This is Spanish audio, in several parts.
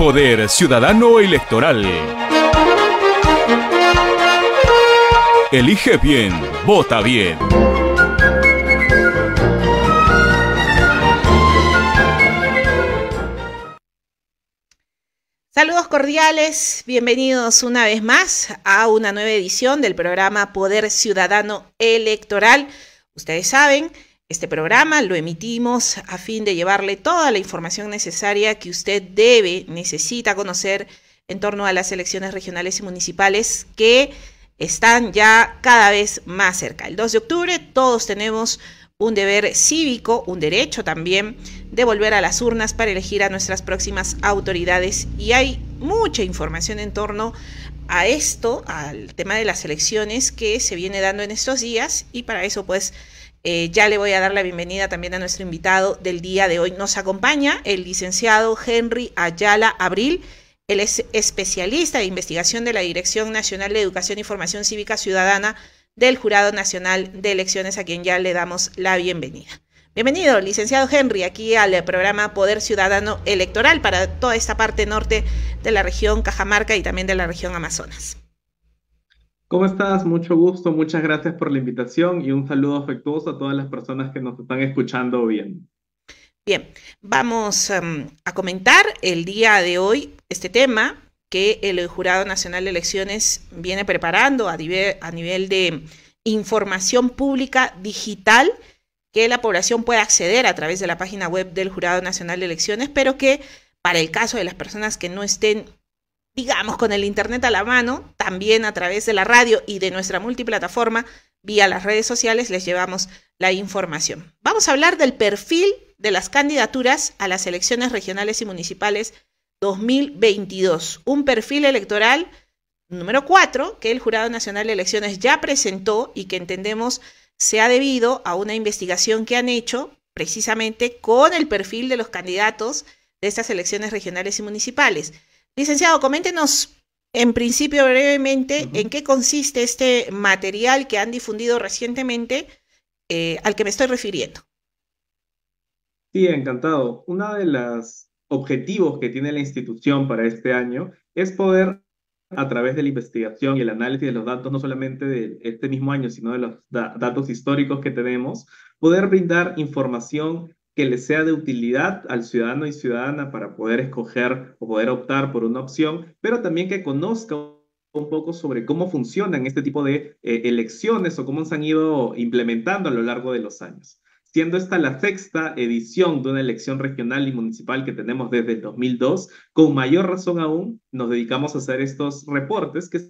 Poder Ciudadano Electoral. Elige bien, vota bien. Saludos cordiales, bienvenidos una vez más a una nueva edición del programa Poder Ciudadano Electoral. Ustedes saben, este programa lo emitimos a fin de llevarle toda la información necesaria que usted debe, necesita conocer en torno a las elecciones regionales y municipales que están ya cada vez más cerca. El 2 de octubre todos tenemos un deber cívico, un derecho también de volver a las urnas para elegir a nuestras próximas autoridades y hay mucha información en torno a esto, al tema de las elecciones que se viene dando en estos días y para eso pues eh, ya le voy a dar la bienvenida también a nuestro invitado del día de hoy. Nos acompaña el licenciado Henry Ayala Abril. Él es especialista de investigación de la Dirección Nacional de Educación y Formación Cívica Ciudadana del Jurado Nacional de Elecciones, a quien ya le damos la bienvenida. Bienvenido, licenciado Henry, aquí al programa Poder Ciudadano Electoral para toda esta parte norte de la región Cajamarca y también de la región Amazonas. ¿Cómo estás? Mucho gusto, muchas gracias por la invitación y un saludo afectuoso a todas las personas que nos están escuchando bien. Bien, vamos em, a comentar el día de hoy este tema que el Jurado Nacional de Elecciones viene preparando a nivel de información pública digital que la población pueda acceder a través de la página web del Jurado Nacional de Elecciones, pero que para el caso de las personas que no estén digamos, con el Internet a la mano, también a través de la radio y de nuestra multiplataforma, vía las redes sociales, les llevamos la información. Vamos a hablar del perfil de las candidaturas a las elecciones regionales y municipales 2022, un perfil electoral número 4 que el Jurado Nacional de Elecciones ya presentó y que entendemos se ha debido a una investigación que han hecho precisamente con el perfil de los candidatos de estas elecciones regionales y municipales. Licenciado, coméntenos en principio brevemente en qué consiste este material que han difundido recientemente eh, al que me estoy refiriendo. Sí, encantado. Uno de los objetivos que tiene la institución para este año es poder, a través de la investigación y el análisis de los datos, no solamente de este mismo año, sino de los datos históricos que tenemos, poder brindar información que le sea de utilidad al ciudadano y ciudadana para poder escoger o poder optar por una opción, pero también que conozca un poco sobre cómo funcionan este tipo de eh, elecciones o cómo se han ido implementando a lo largo de los años. Siendo esta la sexta edición de una elección regional y municipal que tenemos desde el 2002, con mayor razón aún nos dedicamos a hacer estos reportes que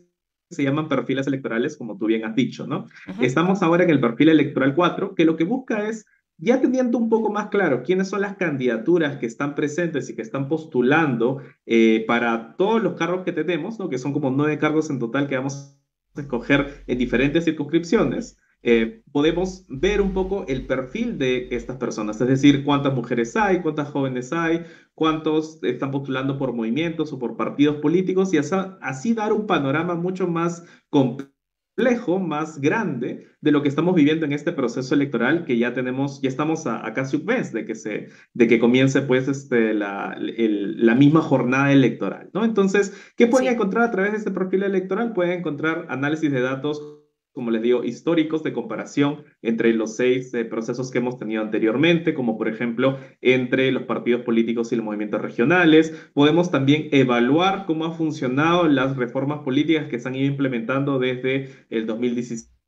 se llaman perfiles electorales, como tú bien has dicho, ¿no? Estamos ahora en el perfil electoral 4, que lo que busca es ya teniendo un poco más claro quiénes son las candidaturas que están presentes y que están postulando eh, para todos los cargos que tenemos, ¿no? que son como nueve cargos en total que vamos a escoger en diferentes circunscripciones, eh, podemos ver un poco el perfil de estas personas, es decir, cuántas mujeres hay, cuántas jóvenes hay, cuántos están postulando por movimientos o por partidos políticos y así dar un panorama mucho más completo complejo, más grande de lo que estamos viviendo en este proceso electoral que ya tenemos, ya estamos a, casi un mes de que, se, de que comience pues este, la, misma jornada electoral, ¿no? Entonces, ¿qué pueden encontrar a través de este perfil electoral? Pueden encontrar análisis de datos como les digo, históricos de comparación entre los seis eh, procesos que hemos tenido anteriormente, como por ejemplo entre los partidos políticos y los movimientos regionales. Podemos también evaluar cómo han funcionado las reformas políticas que se han ido implementando desde el 2017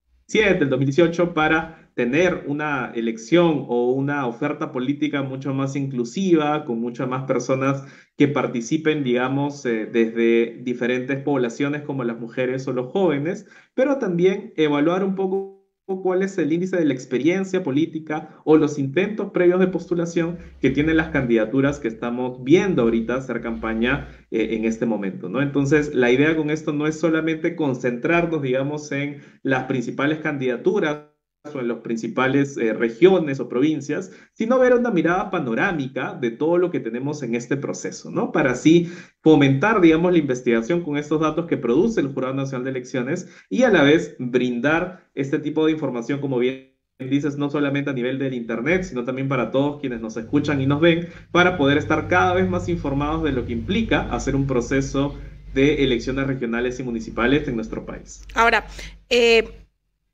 del 2018 para tener una elección o una oferta política mucho más inclusiva, con muchas más personas que participen, digamos, eh, desde diferentes poblaciones como las mujeres o los jóvenes, pero también evaluar un poco cuál es el índice de la experiencia política o los intentos previos de postulación que tienen las candidaturas que estamos viendo ahorita hacer campaña eh, en este momento, ¿no? Entonces, la idea con esto no es solamente concentrarnos, digamos, en las principales candidaturas o en las principales eh, regiones o provincias, sino ver una mirada panorámica de todo lo que tenemos en este proceso, ¿no? Para así fomentar, digamos, la investigación con estos datos que produce el Jurado Nacional de Elecciones y a la vez brindar este tipo de información, como bien dices, no solamente a nivel del Internet, sino también para todos quienes nos escuchan y nos ven, para poder estar cada vez más informados de lo que implica hacer un proceso de elecciones regionales y municipales en nuestro país. Ahora, eh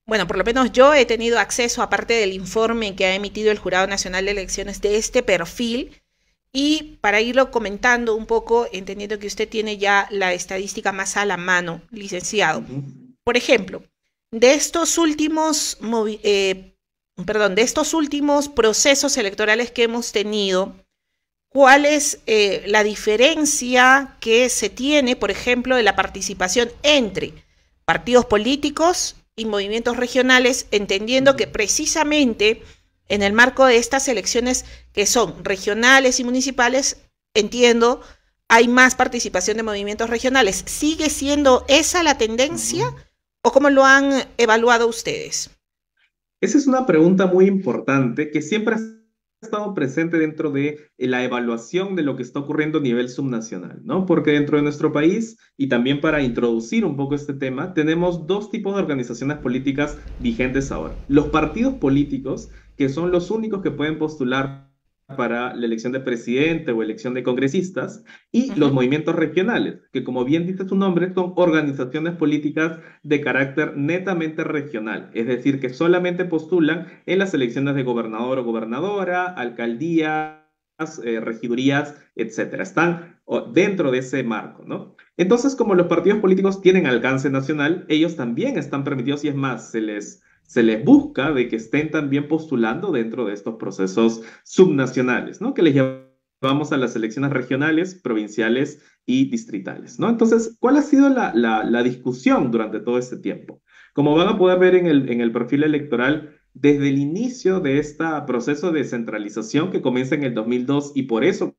bueno, por lo menos yo he tenido acceso, aparte del informe que ha emitido el Jurado Nacional de Elecciones, de este perfil. Y para irlo comentando un poco, entendiendo que usted tiene ya la estadística más a la mano, licenciado. Por ejemplo, de estos últimos, eh, perdón, de estos últimos procesos electorales que hemos tenido, ¿cuál es eh, la diferencia que se tiene, por ejemplo, de la participación entre partidos políticos y movimientos regionales, entendiendo que precisamente en el marco de estas elecciones que son regionales y municipales, entiendo, hay más participación de movimientos regionales. ¿Sigue siendo esa la tendencia o cómo lo han evaluado ustedes? Esa es una pregunta muy importante que siempre ha estado presente dentro de eh, la evaluación de lo que está ocurriendo a nivel subnacional, ¿no? Porque dentro de nuestro país, y también para introducir un poco este tema, tenemos dos tipos de organizaciones políticas vigentes ahora. Los partidos políticos, que son los únicos que pueden postular para la elección de presidente o elección de congresistas, y los movimientos regionales, que como bien dice su nombre, son organizaciones políticas de carácter netamente regional, es decir, que solamente postulan en las elecciones de gobernador o gobernadora, alcaldías, eh, regidurías, etcétera. Están dentro de ese marco, ¿no? Entonces, como los partidos políticos tienen alcance nacional, ellos también están permitidos, y es más, se les se les busca de que estén también postulando dentro de estos procesos subnacionales, ¿no? Que les llevamos a las elecciones regionales, provinciales y distritales, ¿no? Entonces, ¿cuál ha sido la, discusión durante todo este tiempo? Como van a poder ver en el, en el perfil electoral, desde el inicio de este proceso de descentralización que comienza en el 2002 y por eso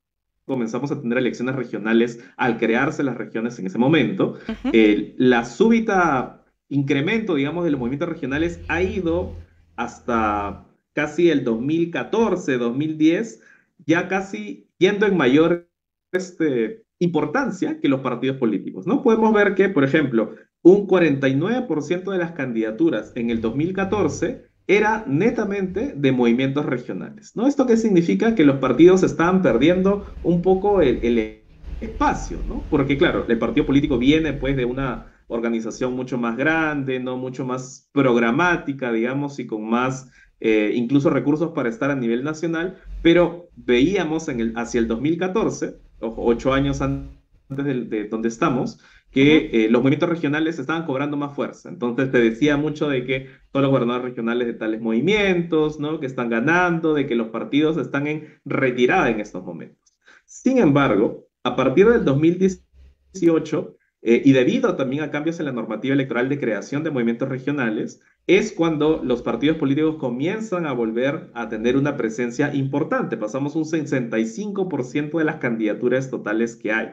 comenzamos a tener elecciones regionales al crearse las regiones en ese momento, eh, la súbita incremento, digamos, de los movimientos regionales ha ido hasta casi el 2014, 2010, ya casi yendo en mayor este, importancia que los partidos políticos. ¿no? Podemos ver que, por ejemplo, un 49% de las candidaturas en el 2014 era netamente de movimientos regionales. ¿no? ¿Esto qué significa? Que los partidos estaban perdiendo un poco el, el espacio, ¿no? porque claro, el partido político viene pues de una organización mucho más grande, ¿no? Mucho más programática, digamos, y con más eh, incluso recursos para estar a nivel nacional, pero veíamos en el, hacia el 2014, ocho años antes de, donde estamos, que eh, los movimientos regionales estaban cobrando más fuerza. Entonces te decía mucho de que todos los gobernadores regionales de tales movimientos, ¿no? Que están ganando, de que los partidos están en retirada en estos momentos. Sin embargo, a partir del 2018, eh, y debido también a cambios en la normativa electoral de creación de movimientos regionales, es cuando los partidos políticos comienzan a volver a tener una presencia importante. Pasamos un 65% de las candidaturas totales que hay.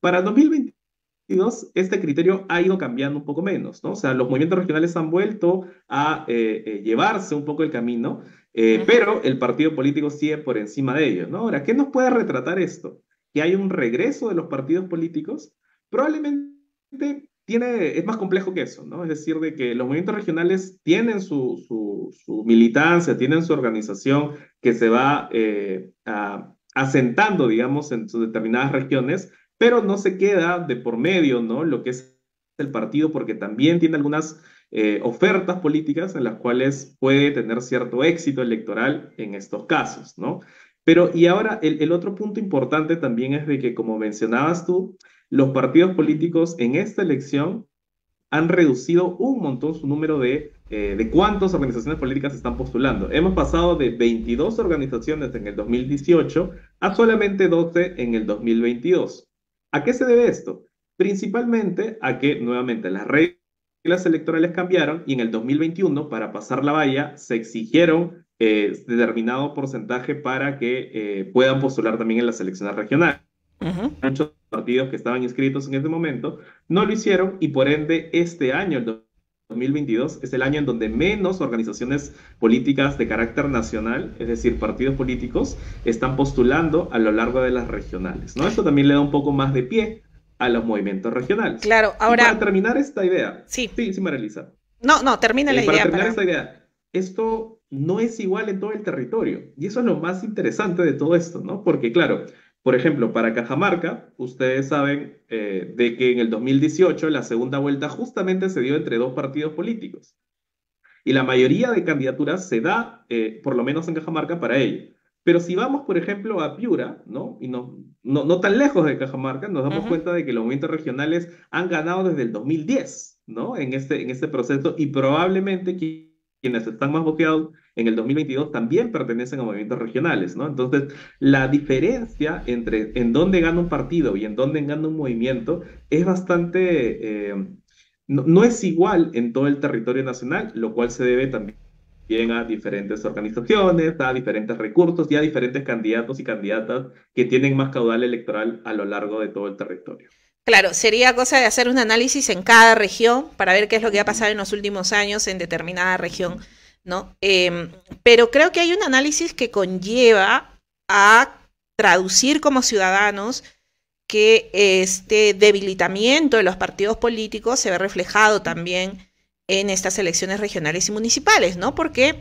Para 2022, este criterio ha ido cambiando un poco menos, ¿no? O sea, los movimientos regionales han vuelto a eh, eh, llevarse un poco el camino, pero el partido político sigue por encima de ellos, ¿no? Ahora, ¿qué nos puede retratar esto? Que hay un regreso de los partidos políticos probablemente tiene, es más complejo que eso, ¿no? Es decir, de que los movimientos regionales tienen su, su, militancia, tienen su organización que se va eh, asentando, digamos, en sus determinadas regiones, pero no se queda de por medio, ¿no? Lo que es el partido, porque también tiene algunas eh, ofertas políticas en las cuales puede tener cierto éxito electoral en estos casos, ¿no? Pero, y ahora, el, el otro punto importante también es de que, como mencionabas tú, los partidos políticos en esta elección han reducido un montón su número de, eh, cuántas organizaciones políticas están postulando. Hemos pasado de 22 organizaciones en el 2018 a solamente 12 en el 2022. ¿A qué se debe esto? Principalmente a que nuevamente las reglas electorales cambiaron y en el 2021 para pasar la valla se exigieron eh, determinado porcentaje para que eh, puedan postular también en las elecciones regionales partidos que estaban inscritos en este momento, no lo hicieron y por ende este año, el 2022, es el año en donde menos organizaciones políticas de carácter nacional, es decir, partidos políticos, están postulando a lo largo de las regionales. ¿no? Esto también le da un poco más de pie a los movimientos regionales. Claro, ahora... para terminar esta idea. Sí. Sí, sí, No, no, termina eh, la idea. Para terminar esta idea, esto no es igual en todo el territorio. Y eso es lo más interesante de todo esto, ¿no? Porque, claro, por ejemplo, para Cajamarca, ustedes saben eh, de que en el 2018 la segunda vuelta justamente se dio entre dos partidos políticos. Y la mayoría de candidaturas se da, eh, por lo menos en Cajamarca, para ello. Pero si vamos, por ejemplo, a Piura, ¿no? Y no, no, tan lejos de Cajamarca, nos damos cuenta de que los movimientos regionales han ganado desde el 2010, ¿no? En este, en este proceso y probablemente quienes están más voteados en el 2022 también pertenecen a movimientos regionales, ¿no? Entonces, la diferencia entre en dónde gana un partido y en dónde gana un movimiento es bastante, eh, no, es igual en todo el territorio nacional, lo cual se debe también a diferentes organizaciones, a diferentes recursos y a diferentes candidatos y candidatas que tienen más caudal electoral a lo largo de todo el territorio. Claro, sería cosa de hacer un análisis en cada región para ver qué es lo que ha pasado en los últimos años en determinada región ¿no? Em, pero creo que hay un análisis que conlleva a traducir como ciudadanos que este debilitamiento de los partidos políticos se ve reflejado también en estas elecciones regionales y municipales, ¿no? Porque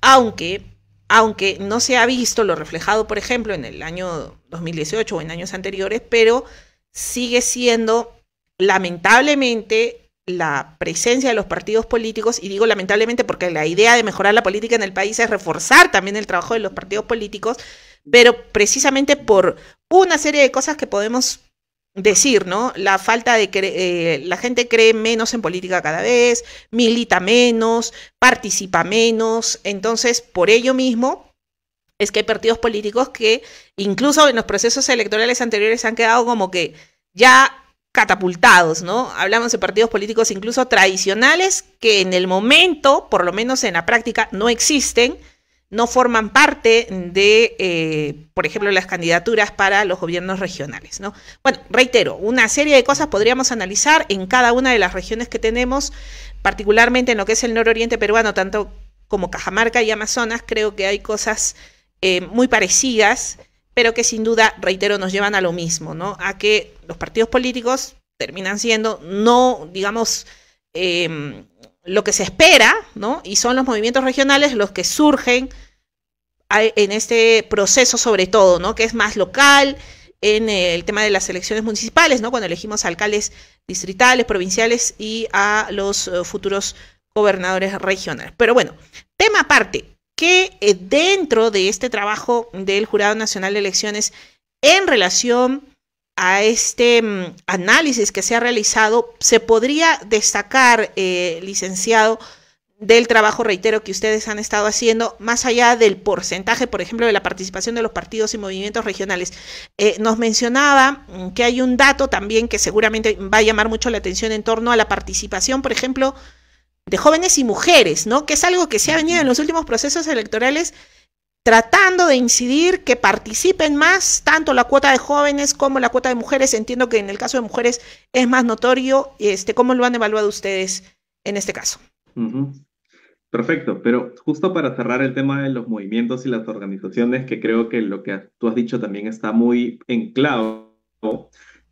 aunque, aunque no se ha visto lo reflejado, por ejemplo, en el año 2018 o en años anteriores, pero sigue siendo lamentablemente la presencia de los partidos políticos, y digo lamentablemente porque la idea de mejorar la política en el país es reforzar también el trabajo de los partidos políticos, pero precisamente por una serie de cosas que podemos decir, ¿no? La falta de que eh, la gente cree menos en política cada vez, milita menos, participa menos, entonces por ello mismo es que hay partidos políticos que incluso en los procesos electorales anteriores han quedado como que ya catapultados, ¿no? Hablamos de partidos políticos incluso tradicionales que en el momento, por lo menos en la práctica, no existen, no forman parte de, eh, por ejemplo, las candidaturas para los gobiernos regionales, ¿no? Bueno, reitero, una serie de cosas podríamos analizar en cada una de las regiones que tenemos, particularmente en lo que es el nororiente peruano, tanto como Cajamarca y Amazonas, creo que hay cosas eh, muy parecidas pero que sin duda, reitero, nos llevan a lo mismo, ¿no? A que los partidos políticos terminan siendo no, digamos, em, lo que se espera, ¿no? Y son los movimientos regionales los que surgen en este proceso sobre todo, ¿no? Que es más local, en el tema de las elecciones municipales, ¿no? Cuando elegimos alcaldes distritales, provinciales y a los eh, futuros gobernadores regionales. Pero bueno, tema aparte, que eh, dentro de este trabajo del Jurado Nacional de Elecciones en relación a este mm, análisis que se ha realizado, se podría destacar, eh, licenciado, del trabajo, reitero, que ustedes han estado haciendo, más allá del porcentaje, por ejemplo, de la participación de los partidos y movimientos regionales. Eh, nos mencionaba mm, que hay un dato también que seguramente va a llamar mucho la atención en torno a la participación, por ejemplo, de jóvenes y mujeres, ¿no? Que es algo que se ha venido en los últimos procesos electorales tratando de incidir que participen más tanto la cuota de jóvenes como la cuota de mujeres. Entiendo que en el caso de mujeres es más notorio. Este, ¿Cómo lo han evaluado ustedes en este caso? Perfecto, pero justo para cerrar el tema de los movimientos y las organizaciones, que creo que lo que tú has dicho también está muy en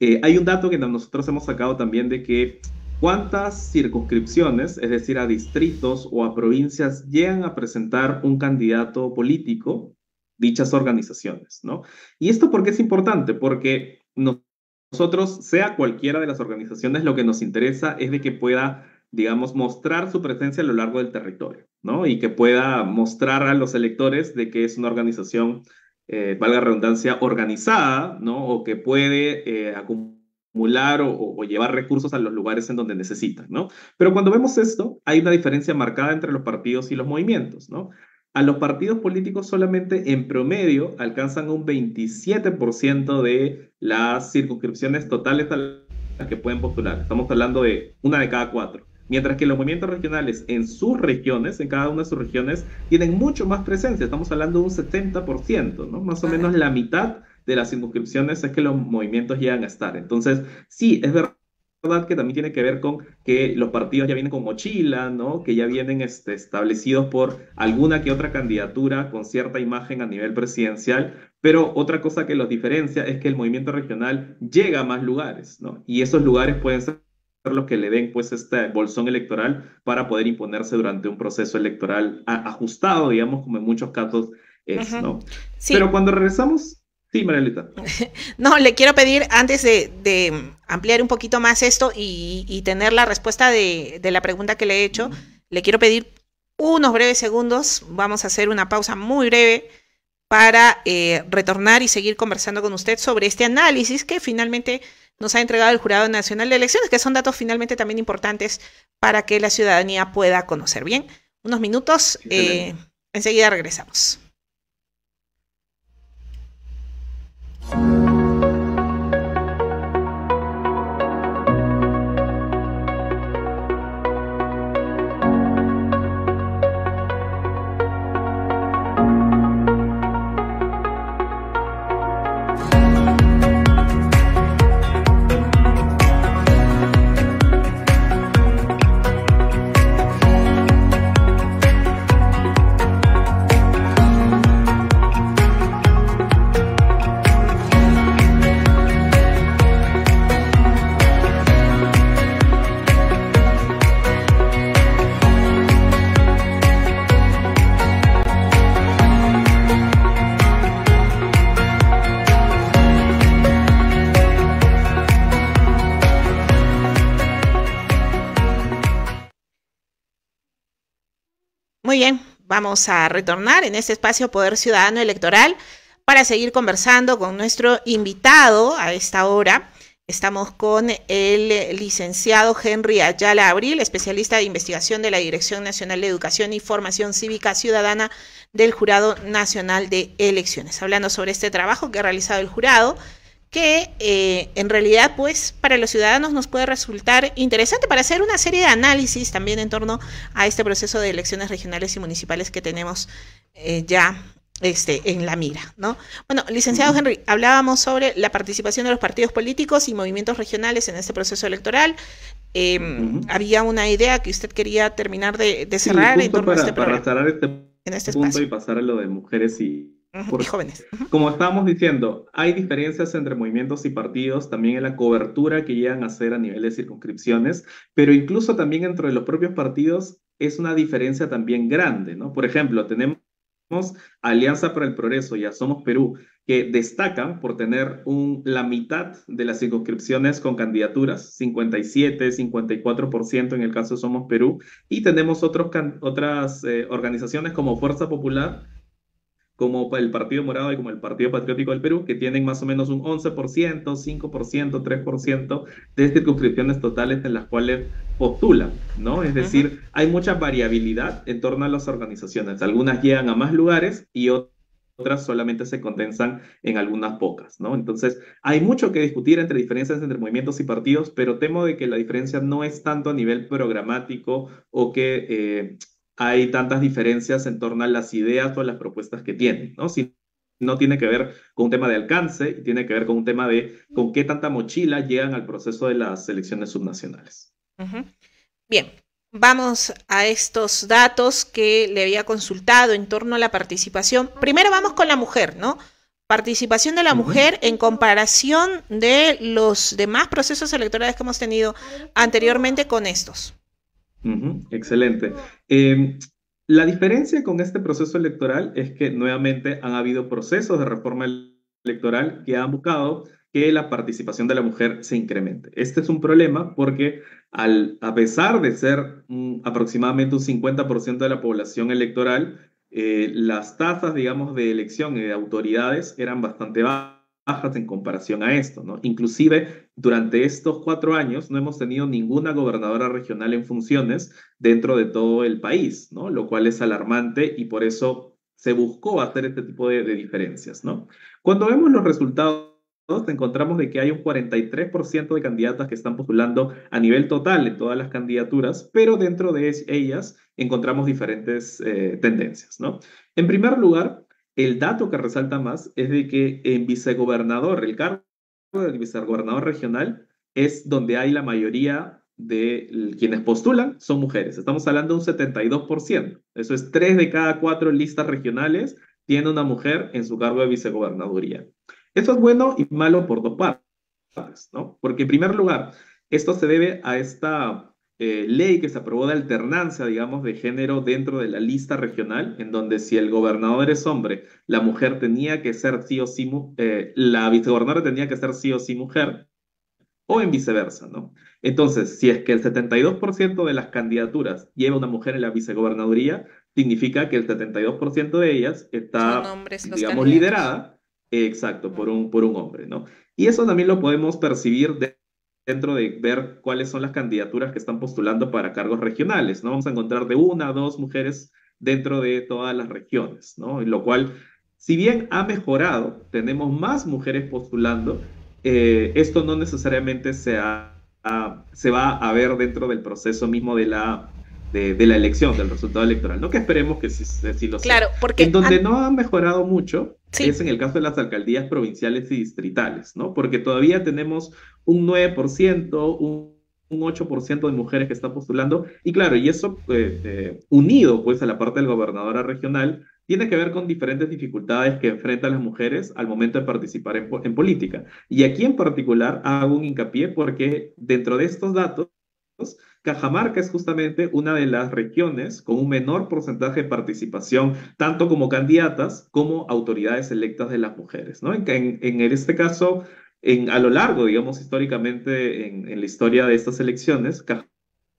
eh, hay un dato que nosotros hemos sacado también de que ¿Cuántas circunscripciones, es decir, a distritos o a provincias, llegan a presentar un candidato político dichas organizaciones? ¿no? Y esto porque es importante, porque nosotros, sea cualquiera de las organizaciones, lo que nos interesa es de que pueda, digamos, mostrar su presencia a lo largo del territorio, ¿no? Y que pueda mostrar a los electores de que es una organización, eh, valga redundancia, organizada, ¿no? O que puede acumular eh, acumular o, o, llevar recursos a los lugares en donde necesitan, ¿no? Pero cuando vemos esto, hay una diferencia marcada entre los partidos y los movimientos, ¿no? A los partidos políticos solamente en promedio alcanzan un 27% de las circunscripciones totales a las que pueden postular. Estamos hablando de una de cada cuatro. Mientras que los movimientos regionales en sus regiones, en cada una de sus regiones, tienen mucho más presencia. Estamos hablando de un 70%, ¿no? Más o menos la mitad de las circunscripciones es que los movimientos llegan a estar. Entonces, sí, es verdad que también tiene que ver con que los partidos ya vienen con mochila, ¿no? Que ya vienen este, establecidos por alguna que otra candidatura con cierta imagen a nivel presidencial, pero otra cosa que los diferencia es que el movimiento regional llega a más lugares, ¿no? Y esos lugares pueden ser los que le den pues este bolsón electoral para poder imponerse durante un proceso electoral ajustado, digamos, como en muchos casos es, ¿no? Pero cuando regresamos Sí, Marielita. No, le quiero pedir, antes de, ampliar un poquito más esto y, tener la respuesta de, la pregunta que le he hecho, le quiero pedir unos breves segundos. Vamos a hacer una pausa muy breve para eh, retornar y seguir conversando con usted sobre este análisis que finalmente nos ha entregado el Jurado Nacional de Elecciones, que son datos finalmente también importantes para que la ciudadanía pueda conocer bien. Unos minutos, eh, enseguida regresamos. vamos a retornar en este espacio Poder Ciudadano Electoral para seguir conversando con nuestro invitado a esta hora. Estamos con el licenciado Henry Ayala Abril, especialista de investigación de la Dirección Nacional de Educación y Formación Cívica Ciudadana del Jurado Nacional de Elecciones, hablando sobre este trabajo que ha realizado el jurado que eh, en realidad pues para los ciudadanos nos puede resultar interesante para hacer una serie de análisis también en torno a este proceso de elecciones regionales y municipales que tenemos eh, ya este, en la mira. ¿no? Bueno, licenciado Henry, hablábamos sobre la participación de los partidos políticos y movimientos regionales en este proceso electoral. Em, había una idea que usted quería terminar de, cerrar en torno este, este, este punto y pasar a lo de mujeres y, como estábamos diciendo, hay diferencias entre movimientos y partidos, también en la cobertura que llegan a hacer a nivel de circunscripciones, pero incluso también entre los propios partidos es una diferencia también grande, ¿no? Por ejemplo, tenemos Alianza para el Progreso y Somos Perú, que destacan por tener la mitad de las circunscripciones con candidaturas, 57, 54% en el caso de Somos Perú, y tenemos otras eh, organizaciones como Fuerza Popular, como el Partido Morado y como el Partido Patriótico del Perú, que tienen más o menos un 11%, 5%, 3% de circunscripciones totales en las cuales postulan, ¿no? Es decir, hay mucha variabilidad en torno a las organizaciones. Algunas llegan a más lugares y otras solamente se condensan en algunas pocas, ¿no? Entonces, hay mucho que discutir entre diferencias entre movimientos y partidos, pero temo de que la diferencia no es tanto a nivel programático o que, eh, hay tantas diferencias en torno a las ideas o a las propuestas que tienen, ¿no? Si no tiene que ver con un tema de alcance, tiene que ver con un tema de con qué tanta mochila llegan al proceso de las elecciones subnacionales. Bien, vamos a estos datos que le había consultado en torno a la participación. Primero vamos con la mujer, ¿no? Participación de la mujer en comparación de los demás procesos electorales que hemos tenido anteriormente con estos. Excelente. Em, la diferencia con este proceso electoral es que nuevamente han habido procesos de reforma electoral que han buscado que la participación de la mujer se incremente. Este es un problema porque al, a pesar de ser aproximadamente un 50% de la población electoral, eh, las tasas, digamos, de elección y de autoridades eran bastante bajas bajas en comparación a esto, ¿no? Inclusive, durante estos cuatro años no hemos tenido ninguna gobernadora regional en funciones dentro de todo el país, ¿no? Lo cual es alarmante y por eso se buscó hacer este tipo de, diferencias, ¿no? Cuando vemos los resultados encontramos de que hay un 43% de candidatas que están postulando a nivel total en todas las candidaturas, pero dentro de ellas encontramos diferentes eh, tendencias, ¿no? En primer lugar, el dato que resalta más es de que en vicegobernador, el cargo del vicegobernador regional es donde hay la mayoría de quienes postulan son mujeres. Estamos hablando de un 72%. Eso es tres de cada cuatro listas regionales tiene una mujer en su cargo de vicegobernaduría. Esto es bueno y malo por dos partes, ¿no? Porque en primer lugar, esto se debe a esta eh, ley que se aprobó de alternancia, digamos, de género dentro de la lista regional, en donde si el gobernador es hombre, la mujer tenía que ser sí o sí, eh, la vicegobernadora tenía que ser sí o sí mujer, o en viceversa, ¿no? Entonces, si es que el 72% de las candidaturas lleva una mujer en la vicegobernaduría, significa que el 72% de ellas está, digamos, liderada, eh, exacto, por un, por un hombre, ¿no? Y eso también lo podemos percibir de dentro de ver cuáles son las candidaturas que están postulando para cargos regionales, ¿no? Vamos a encontrar de una a dos mujeres dentro de todas las regiones, ¿no? Lo cual, si bien ha mejorado, tenemos más mujeres postulando, eh, esto no necesariamente se, se va a ver dentro del proceso mismo de la de, la elección, del resultado electoral, ¿no? Que esperemos que sí, lo Claro, porque... En donde no han mejorado mucho es en el caso de las alcaldías provinciales y distritales, ¿no? Porque todavía tenemos un 9%, un 8% de mujeres que están postulando. Y claro, y eso eh, eh, unido pues a la parte del gobernadora regional, tiene que ver con diferentes dificultades que enfrentan las mujeres al momento de participar en, en política. Y aquí en particular hago un hincapié porque dentro de estos datos Cajamarca es justamente una de las regiones con un menor porcentaje de participación, tanto como candidatas como autoridades electas de las mujeres, ¿no? En, este caso, a lo largo, digamos, históricamente, en, la historia de estas elecciones,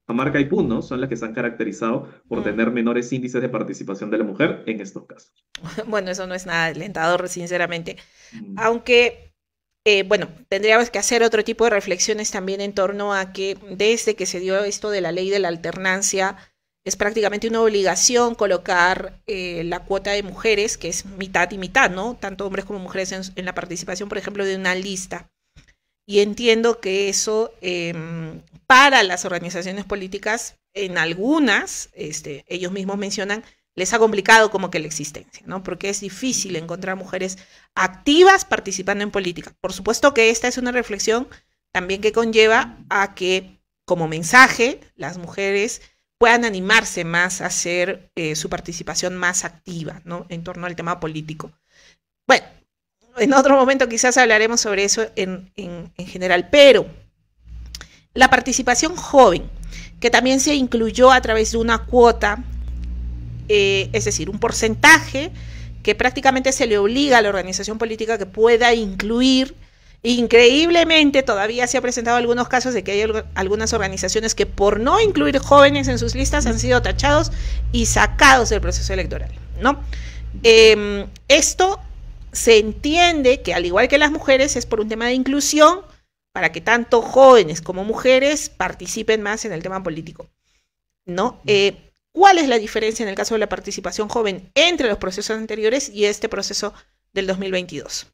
Cajamarca y Puno son las que se han caracterizado por mm. tener menores índices de participación de la mujer en estos casos. Bueno, eso no es nada alentador, sinceramente. Mm. Aunque eh, bueno, tendríamos que hacer otro tipo de reflexiones también en torno a que desde que se dio esto de la ley de la alternancia, es prácticamente una obligación colocar eh, la cuota de mujeres, que es mitad y mitad, ¿no? Tanto hombres como mujeres en, la participación, por ejemplo, de una lista. Y entiendo que eso em, para las organizaciones políticas, en algunas, este, ellos mismos mencionan, les ha complicado como que la existencia, ¿no? Porque es difícil encontrar mujeres activas participando en política. Por supuesto que esta es una reflexión también que conlleva a que como mensaje las mujeres puedan animarse más a hacer eh, su participación más activa, ¿no? En torno al tema político. Bueno, en otro momento quizás hablaremos sobre eso en, en general, pero la participación joven, que también se incluyó a través de una cuota eh, es decir, un porcentaje que prácticamente se le obliga a la organización política que pueda incluir. Increíblemente todavía se ha presentado algunos casos de que hay algunas organizaciones que por no incluir jóvenes en sus listas han sido tachados y sacados del proceso electoral, ¿no? Em, esto se entiende que al igual que las mujeres es por un tema de inclusión para que tanto jóvenes como mujeres participen más en el tema político, ¿no? Eh, cuál es la diferencia en el caso de la participación joven entre los procesos anteriores y este proceso del 2022.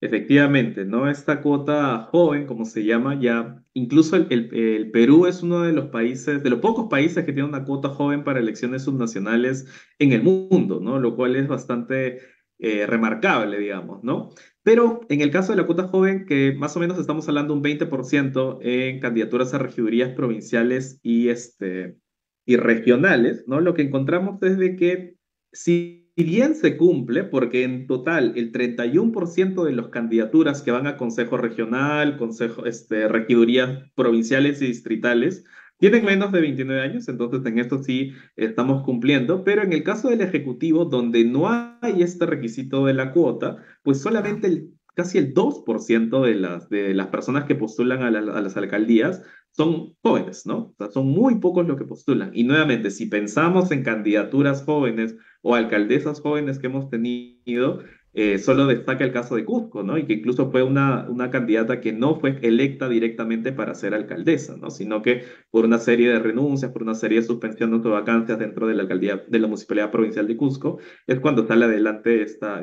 Efectivamente, ¿no? Esta cuota joven, como se llama ya, incluso el, Perú es uno de los países, de los pocos países que tiene una cuota joven para elecciones subnacionales en el mundo, ¿no? Lo cual es bastante eh, remarcable, digamos, ¿no? Pero en el caso de la cuota joven, que más o menos estamos hablando un 20% en candidaturas a regidurías provinciales y este, y regionales, ¿no? Lo que encontramos es de que si bien se cumple, porque en total el 31% de las candidaturas que van a consejo regional, consejo, este, regidurías provinciales y distritales, tienen menos de 29 años, entonces en esto sí estamos cumpliendo, pero en el caso del Ejecutivo, donde no hay este requisito de la cuota, pues solamente el casi el 2% de las, de las personas que postulan a, las alcaldías son jóvenes, ¿no? O sea, son muy pocos los que postulan. Y nuevamente, si pensamos en candidaturas jóvenes o alcaldesas jóvenes que hemos tenido, eh, solo destaca el caso de Cusco, ¿no? Y que incluso fue una, una candidata que no fue electa directamente para ser alcaldesa, ¿no? Sino que por una serie de renuncias, por una serie de suspensiones de vacancias dentro de la alcaldía, de la municipalidad provincial de Cusco, es cuando sale adelante esta,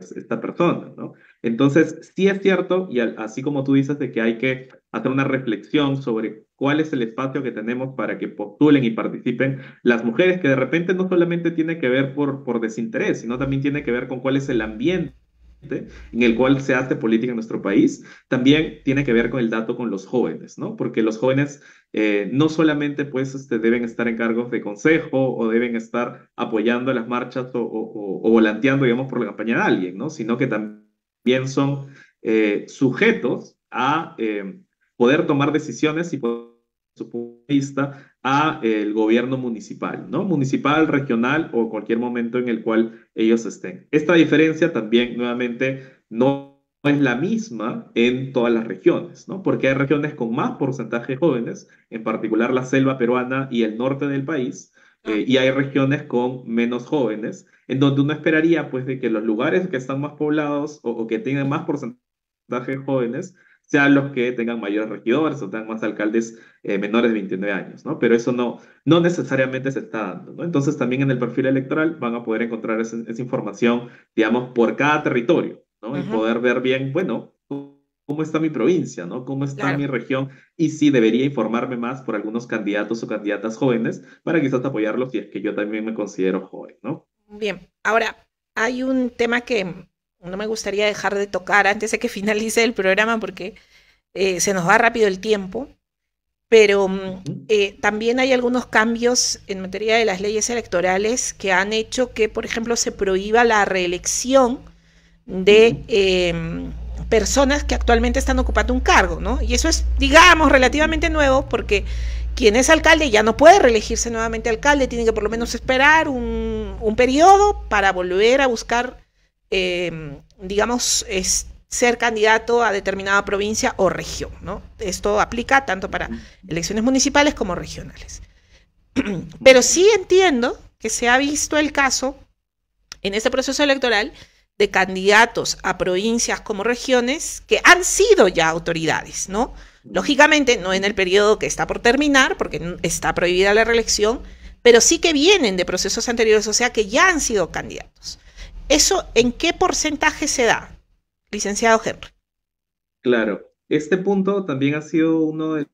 esta persona, ¿no? Entonces, sí es cierto, y así como tú dices, de que hay que hacer una reflexión sobre cuál es el espacio que tenemos para que postulen y participen las mujeres, que de repente no solamente tiene que ver por, por desinterés, sino también tiene que ver con cuál es el ambiente en el cual se hace política en nuestro país, también tiene que ver con el dato con los jóvenes, ¿no? Porque los jóvenes eh, no solamente pues este, deben estar en cargos de consejo o deben estar apoyando las marchas o, volanteando, digamos, por la campaña de alguien, ¿no? Sino que también son eh, sujetos a eh, poder tomar decisiones y poder su vista a el gobierno municipal, ¿no? Municipal, regional o cualquier momento en el cual ellos estén. Esta diferencia también, nuevamente, no es la misma en todas las regiones, ¿no? Porque hay regiones con más porcentaje de jóvenes, en particular la selva peruana y el norte del país, eh, y hay regiones con menos jóvenes, en donde uno esperaría, pues, de que los lugares que están más poblados o, o que tienen más porcentaje de jóvenes sean los que tengan mayores regidores o tengan más alcaldes eh, menores de 29 años, ¿no? Pero eso no, no necesariamente se está dando, ¿no? Entonces también en el perfil electoral van a poder encontrar esa, información, digamos, por cada territorio, ¿no? Y poder ver bien, bueno, cómo está mi provincia, ¿no? Cómo está mi región y si debería informarme más por algunos candidatos o candidatas jóvenes para quizás apoyarlos y es que yo también me considero joven, ¿no? Bien, ahora hay un tema que no me gustaría dejar de tocar antes de que finalice el programa porque eh, se nos va rápido el tiempo, pero mm, eh, también hay algunos cambios en materia de las leyes electorales que han hecho que, por ejemplo, se prohíba la reelección de em, personas que actualmente están ocupando un cargo, ¿no? Y eso es, digamos, relativamente nuevo porque quien es alcalde ya no puede reelegirse nuevamente alcalde, tiene que por lo menos esperar un, un periodo para volver a buscar Em, digamos, es ser candidato a determinada provincia o región. ¿no? Esto aplica tanto para elecciones municipales como regionales. Pero sí entiendo que se ha visto el caso en este proceso electoral de candidatos a provincias como regiones que han sido ya autoridades, ¿no? Lógicamente no en el periodo que está por terminar, porque está prohibida la reelección, pero sí que vienen de procesos anteriores, o sea que ya han sido candidatos. ¿Eso en qué porcentaje se da, licenciado Henry? Claro, este punto también ha sido uno de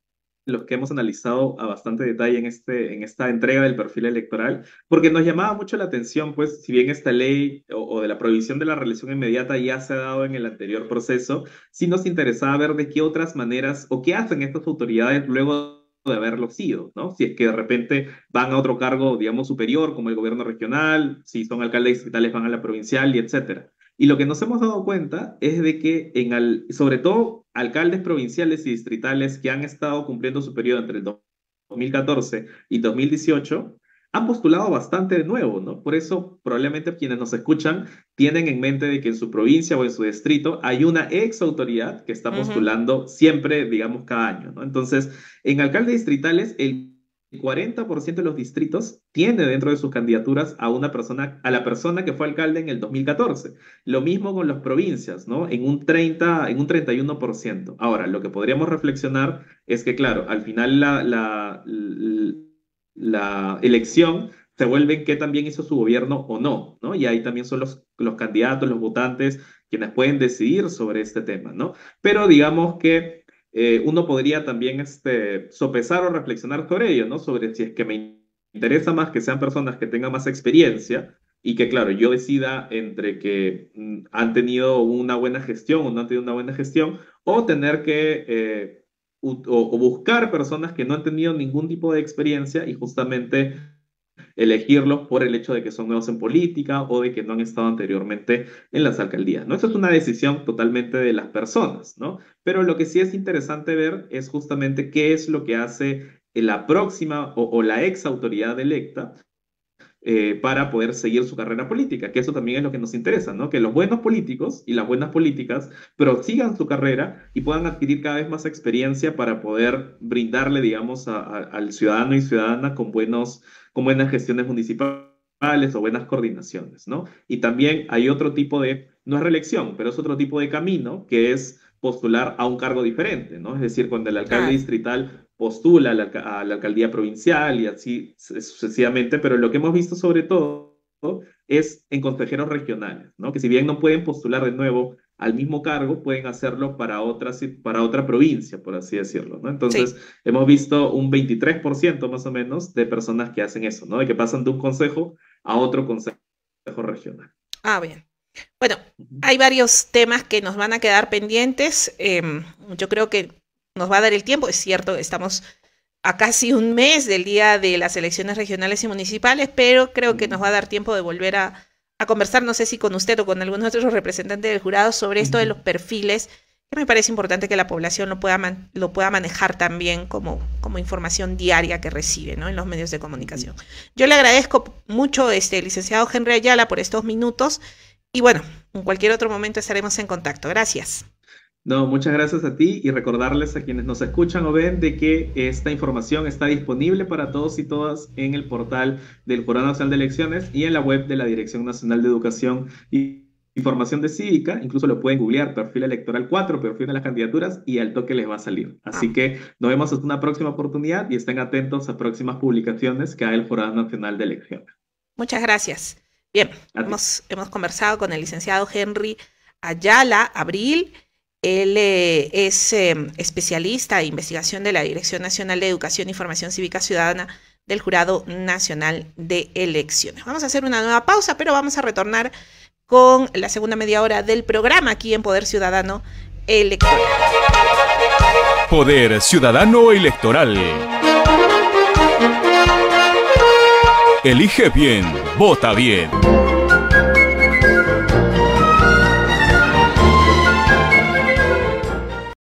los que hemos analizado a bastante detalle en, este, en esta entrega del perfil electoral, porque nos llamaba mucho la atención, pues, si bien esta ley o, de la prohibición de la relación inmediata ya se ha dado en el anterior proceso, sí nos interesaba ver de qué otras maneras o qué hacen estas autoridades luego de haberlo sido, ¿no? Si es que de repente van a otro cargo, digamos, superior, como el gobierno regional, si son alcaldes distritales van a la provincial y etcétera. Y lo que nos hemos dado cuenta es de que, en sobre todo, alcaldes provinciales y distritales que han estado cumpliendo su periodo entre el 2014 y 2018, han postulado bastante de nuevo, ¿no? Por eso probablemente quienes nos escuchan tienen en mente de que en su provincia o en su distrito hay una ex autoridad que está postulando siempre, digamos, cada año, ¿no? Entonces, en alcaldes distritales, el 40% de los distritos tiene dentro de sus candidaturas a una persona, a la persona que fue alcalde en el 2014. Lo mismo con las provincias, ¿no? En un 30, en un 31%. Ahora, lo que podríamos reflexionar es que, claro, al final la, la la elección se vuelve en qué también hizo su gobierno o no, ¿no? Y ahí también son los, los candidatos, los votantes, quienes pueden decidir sobre este tema, ¿no? Pero digamos que eh, uno podría también este, sopesar o reflexionar sobre ello, ¿no? Sobre si es que me interesa más que sean personas que tengan más experiencia y que, claro, yo decida entre que mm, han tenido una buena gestión o no han tenido una buena gestión, o tener que eh, o, buscar personas que no han tenido ningún tipo de experiencia y justamente elegirlos por el hecho de que son nuevos en política o de que no han estado anteriormente en las alcaldías, ¿no? es una decisión totalmente de las personas, ¿no? Pero lo que sí es interesante ver es justamente qué es lo que hace la próxima o la ex autoridad electa eh, para poder seguir su carrera política, que eso también es lo que nos interesa, ¿no? Que los buenos políticos y las buenas políticas prosigan su carrera y puedan adquirir cada vez más experiencia para poder brindarle, digamos, al ciudadano y ciudadana con, buenos, con buenas gestiones municipales o buenas coordinaciones, ¿no? Y también hay otro tipo de, no es reelección, pero es otro tipo de camino que es postular a un cargo diferente, ¿no? Es decir, cuando el alcalde distrital postula a la, alcaldía provincial y así sucesivamente, pero lo que hemos visto sobre todo es en consejeros regionales, ¿no? que si bien no pueden postular de nuevo al mismo cargo, pueden hacerlo para otra, para otra provincia, por así decirlo. ¿no? Entonces, hemos visto un 23% más o menos de personas que hacen eso, ¿no? de que pasan de un consejo a otro consejo regional. Ah, bien. Bueno, hay varios temas que nos van a quedar pendientes. Em, yo creo que nos va a dar el tiempo, es cierto, estamos a casi un mes del día de las elecciones regionales y municipales, pero creo que nos va a dar tiempo de volver a, conversar, no sé si con usted o con de otros representantes del jurado, sobre esto de los perfiles, que me parece importante que la población lo pueda, manejar también como, como información diaria que recibe ¿no? en los medios de comunicación. Yo le agradezco mucho, este, licenciado Henry Ayala, por estos minutos y bueno, en cualquier otro momento estaremos en contacto. Gracias. No, muchas gracias a ti y recordarles a quienes nos escuchan o ven de que esta información está disponible para todos y todas en el portal del Foro Nacional de Elecciones y en la web de la Dirección Nacional de Educación y Información de Cívica. Incluso lo pueden googlear, perfil electoral 4, perfil de las candidaturas y al toque les va a salir. Así que nos vemos hasta una próxima oportunidad y estén atentos a próximas publicaciones que haga el Foro Nacional de Elecciones. Muchas gracias. Bien, hemos, hemos conversado con el licenciado Henry Ayala Abril. Él eh, es em, especialista de investigación de la Dirección Nacional de Educación y Formación Cívica Ciudadana del Jurado Nacional de Elecciones. Vamos a hacer una nueva pausa, pero vamos a retornar con la segunda media hora del programa aquí en Poder Ciudadano Electoral. Poder Ciudadano Electoral. Elige bien, vota bien.